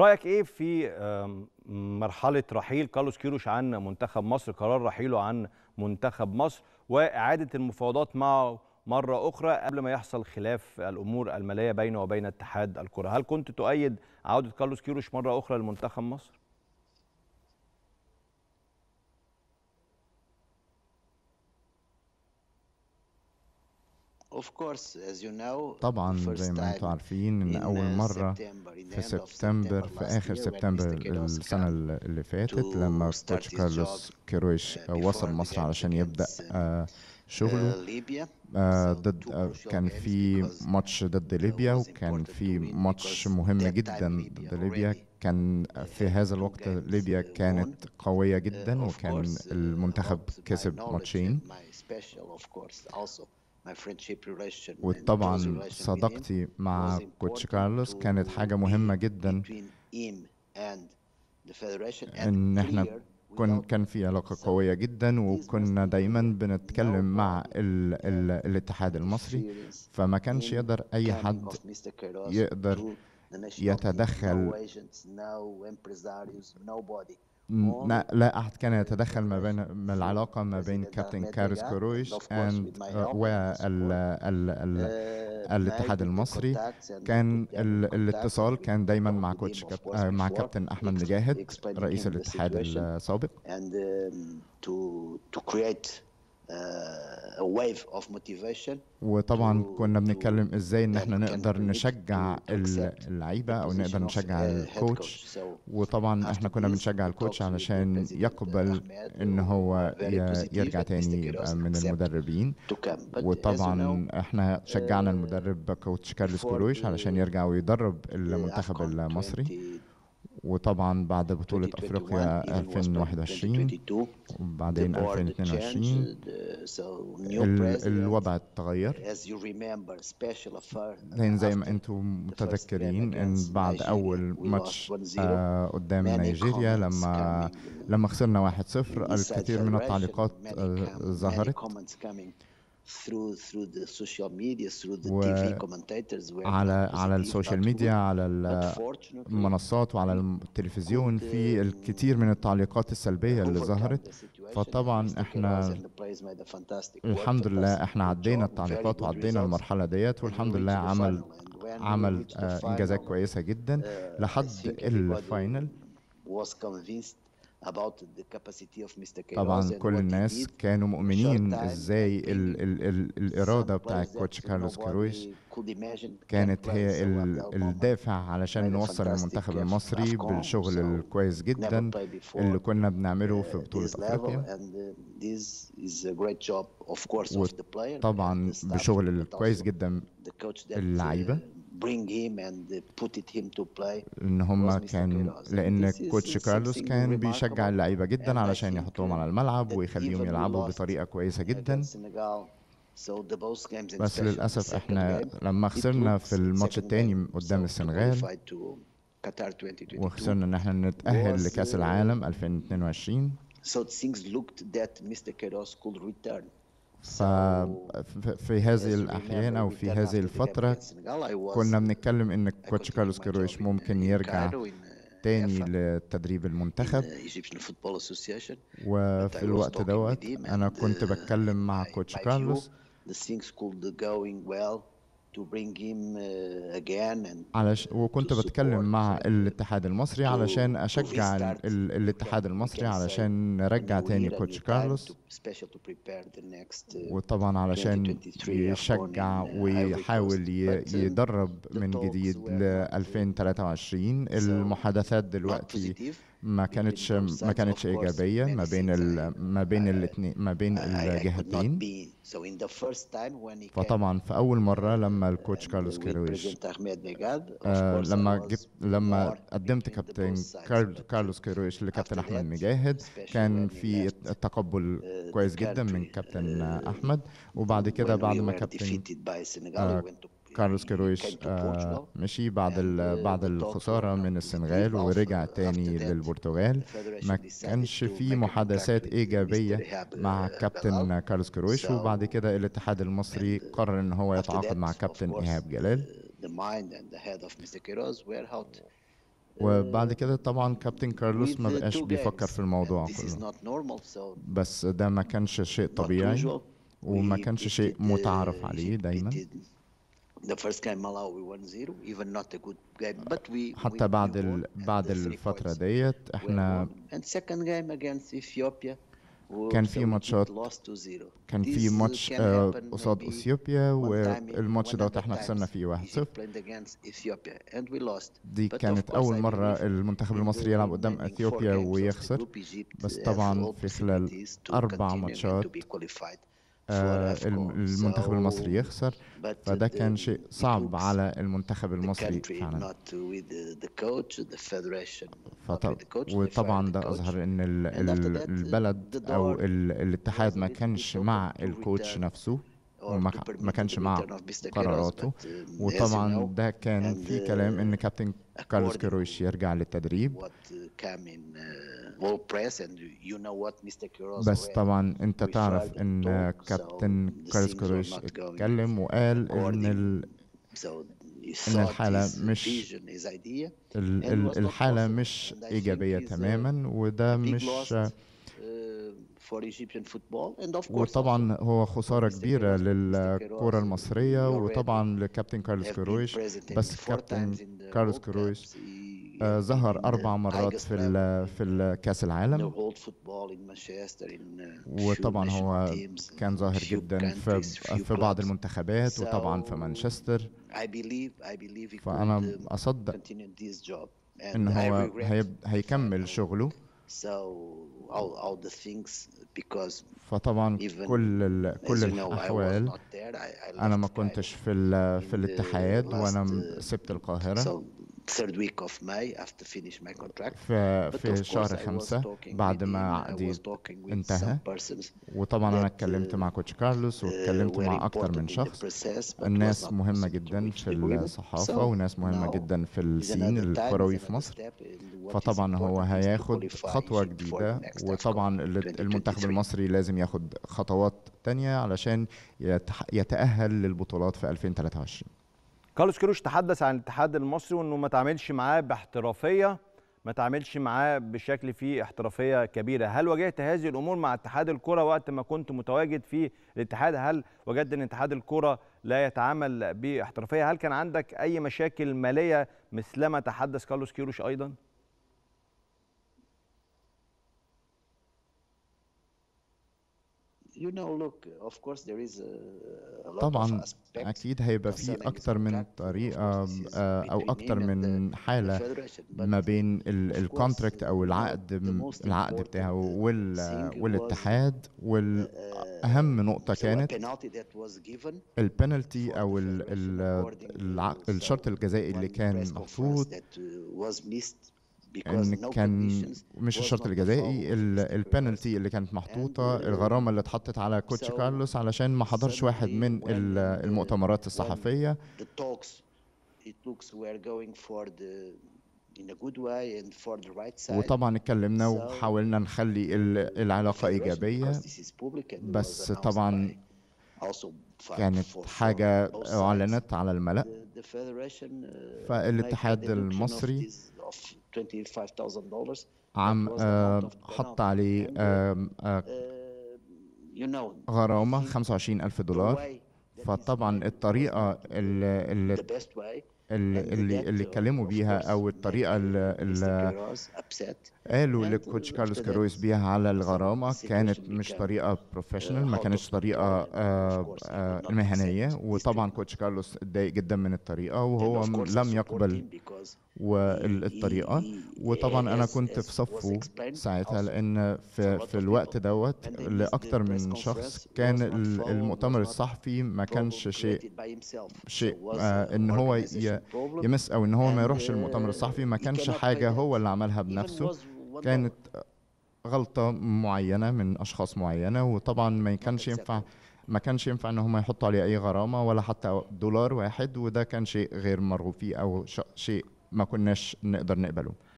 رايك ايه في مرحله رحيل كارلوس كيروش عن منتخب مصر قرار رحيله عن منتخب مصر واعاده المفاوضات معه مره اخرى قبل ما يحصل خلاف الامور الماليه بينه وبين اتحاد الكره هل كنت تؤيد عوده كارلوس كيروش مره اخرى لمنتخب مصر Of course, as you know, طبعا زي ما انتم عارفين ان اول uh, مره في سبتمبر في اخر سبتمبر السنه اللي فاتت لما كوتش كارلوس كيرويش وصل مصر علشان يبدا آه، uh, شغله uh, آه، ضد آه، كان في ماتش ضد ليبيا وكان في ماتش مهم جدا ضد ليبيا كان في هذا الوقت ليبيا كانت قوية جدا وكان المنتخب كسب ماتشين وطبعا صداقتي مع كوتش كارلوس كانت حاجة مهمة جدا ان احنا كن كان في علاقة قوية جدا وكنا دايما بنتكلم مع الـ الـ الاتحاد المصري فما كانش يقدر اي حد يقدر يتدخل آه. لا أحد كان يتدخل ما بين العلاقة ما بين كابتن كارس كرويش والاتحاد المصري كان الاتصال كان دايما مع كوتش آه، مع كابتن أحمد مجاهد رئيس الاتحاد السابق uh, وطبعا كنا بنتكلم ازاي ان احنا نقدر نشجع اللعيبه او نقدر نشجع الكوتش وطبعا احنا كنا بنشجع الكوتش علشان يقبل ان هو يرجع تاني يبقى من المدربين وطبعا احنا شجعنا uh, المدرب كوتش كارلوس كولويش علشان يرجع ويدرب uh, المنتخب المصري وطبعا بعد بطولة أفريقيا 2021 وبعدين 2022 uh, الوضع تغير uh, لأن زي ما أنتم متذكرين إن بعد أول ماتش آه، قدام نيجيريا لما لما خسرنا 1-0 الكثير من التعليقات آه، ظهرت through through the social media through the TV commentators على على السوشيال ميديا على المنصات وعلى التلفزيون في الكثير من التعليقات السلبية اللي ظهرت فطبعا احنا الحمد لله احنا عدينا التعليقات وعدينا المرحلة ديت والحمد لله عمل عمل آه، انجازات كويسة جدا uh, لحد الفاينل was convinced طبعا كل الناس كانوا مؤمنين ازاي ال ال ال الاراده بتاع الكوتش كارلوس كرويش كانت هي الدافع علشان نوصل المنتخب المصري بالشغل الكويس جدا اللي كنا بنعمله uh, في بطوله افريقيا uh, وطبعا بشغل كويس جدا اللعيبه uh, ان هم كان لان كوتش كارلوس كان بيشجع اللعيبه جدا علشان يحطهم uh, على الملعب ويخليهم يلعبوا بطريقه كويسه جدا بس للاسف احنا لما خسرنا في الماتش الثاني قدام السنغال وخسرنا ان احنا نتاهل لكاس uh, العالم 2022 So things looked that Mr. could return. ففي هذه الأحيان أو في هذه الفترة كنا بنتكلم إن كوتش كارلوس كيرويش ممكن يرجع تاني لتدريب المنتخب وفي الوقت دوت أنا كنت uh, بتكلم مع كوتش كارلوس Uh, علش وكنت بتكلم مع الاتحاد المصري علشان اشجع الاتحاد المصري علشان نرجع تاني كوتش كارلوس uh, وطبعا علشان يشجع uh, ويحاول um, يدرب من جديد ل 2023 المحادثات دلوقتي ما كانتش ما كانتش ايجابيه ما بين ال ما بين الاثنين ما بين الجهتين فطبعا في اول مره لما الكوتش كارلوس كيرويش آه لما جبت لما قدمت كابتن كارلوس كيرويش لكابتن احمد مجاهد كان في التقبل uh, كويس جدا من كابتن uh, احمد وبعد كده بعد ما كابتن كارلوس كيرويش آه، مشي بعد آه، بعد الخساره من السنغال ورجع تاني للبرتغال ما كانش في محادثات ايجابيه مع uh, كابتن كارلوس كيرويش وبعد كده الاتحاد المصري قرر ان هو يتعاقد مع كابتن ايهاب جلال uh, uh, وبعد كده طبعا كابتن كارلوس ما بقاش بيفكر في الموضوع كله بس ده ما كانش شيء طبيعي وما كانش شيء متعارف عليه دايما The first game Malawi 1-0 even not a good game but we حتى بعد ال... بعد الفترة ديت احنا and second game against Ethiopia كان في ماتشات كان في ماتش آه، قصاد اثيوبيا والماتش دوت احنا خسرنا فيه 1-0 دي كانت اول مره المنتخب المصري يلعب قدام اثيوبيا ويخسر بس طبعا في خلال اربع ماتشات آه، المنتخب المصري يخسر فده كان شيء صعب على المنتخب المصري فعلا وطبعا ده أظهر أن البلد أو الاتحاد ما كانش مع الكوتش نفسه وما كانش مع قراراته um, وطبعا ده كان في uh, كلام ان كابتن كارلوس كيرويش يرجع للتدريب uh, بس طبعا انت تعرف ان كابتن كارلوس كروش اتكلم وقال ان ال... ان الحالة مش الحالة مش إيجابية uh, تماما وده مش uh, وطبعا هو خسارة كبيرة للكرة المصرية وطبعا لكابتن كارلوس كرويش بس كابتن كارلوس كرويش آه، ظهر أربع مرات في في كأس العالم uh, وطبعا هو كان ظاهر جدا في في بعض المنتخبات وطبعا في مانشستر فأنا uh, أصدق إن هو هيكمل شغله فطبعا كل كل الأحوال أنا ما كنتش في في الاتحاد وأنا uh, سبت القاهرة third week of May after finish my contract. في في شهر خمسة بعد ما عقدي انتهى وطبعا انا اتكلمت uh, مع كوتش كارلوس uh, واتكلمت مع اكثر من شخص الناس مهمة جدا في الصحافة وناس مهمة جدا في السين الكروي في مصر فطبعا هو هياخد خطوة جديدة وطبعا المنتخب المصري لازم ياخد خطوات تانية علشان يتأهل للبطولات في 2023 كارلوس كيروش تحدث عن الاتحاد المصري وانه ما تعاملش معاه باحترافيه ما تعاملش معاه بشكل فيه احترافيه كبيره هل واجهت هذه الامور مع اتحاد الكره وقت ما كنت متواجد في الاتحاد هل وجدت ان اتحاد الكره لا يتعامل باحترافيه هل كان عندك اي مشاكل ماليه مثلما تحدث كارلوس كيروش ايضا طبعا أكيد هيبقى في أكتر من طريقة آه، أو أكتر من حالة ما بين الكونتراكت أو العقد العقد بتاعه والاتحاد والأهم uh, uh, نقطة كانت البنالتي أو الشرط الجزائي اللي كان محطوط ان كان مش الشرط الجزائي البنالتي اللي كانت محطوطه الغرامه اللي اتحطت على كوتش كارلوس علشان ما حضرش واحد من المؤتمرات الصحفيه وطبعا اتكلمنا وحاولنا نخلي العلاقه ايجابيه بس طبعا كانت حاجة أعلنت على الملأ uh, فالاتحاد المصري عم آه، حط عليه uh, آه، uh, غرامة 25 ألف دولار فطبعا الطريقة اللي اللي اللي اتكلموا بيها او الطريقه اللي قالوا للكوتش كارلوس كارويس بيها على الغرامه كانت مش طريقه بروفيشنال uh, ما كانتش طريقه آه، آه، مهنيه وطبعا كوتش كارلوس اتضايق جدا من الطريقه وهو لم يقبل والطريقة وطبعا أنا كنت في صفه ساعتها لأن في, في الوقت دوت لأكتر من شخص كان المؤتمر الصحفي ما كانش شيء شيء آه إن هو يمس أو إن هو ما يروحش المؤتمر الصحفي ما كانش حاجة هو اللي عملها بنفسه كانت غلطة معينة من أشخاص معينة وطبعا ما كانش ينفع ما كانش ينفع ان هم يحطوا عليه اي غرامه ولا حتى دولار واحد وده كان شيء غير مرغوب فيه او شيء ما كناش نقدر نقبله